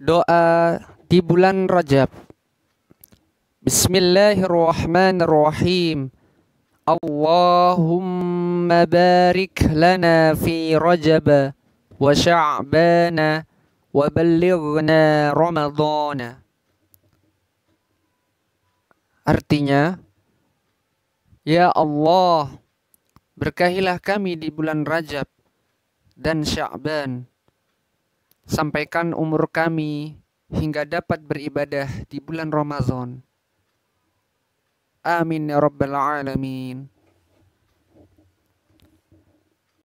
Doa di bulan Rajab. Bismillahirrahmanirrahim. Allahumma barik lana fi Rajab wa Sya'ban wa ballighna Ramadhana. Artinya, Ya Allah, berkahilah kami di bulan Rajab dan Sya'ban Sampaikan umur kami hingga dapat beribadah di bulan Ramadan. Amin ya Rabbal Alamin.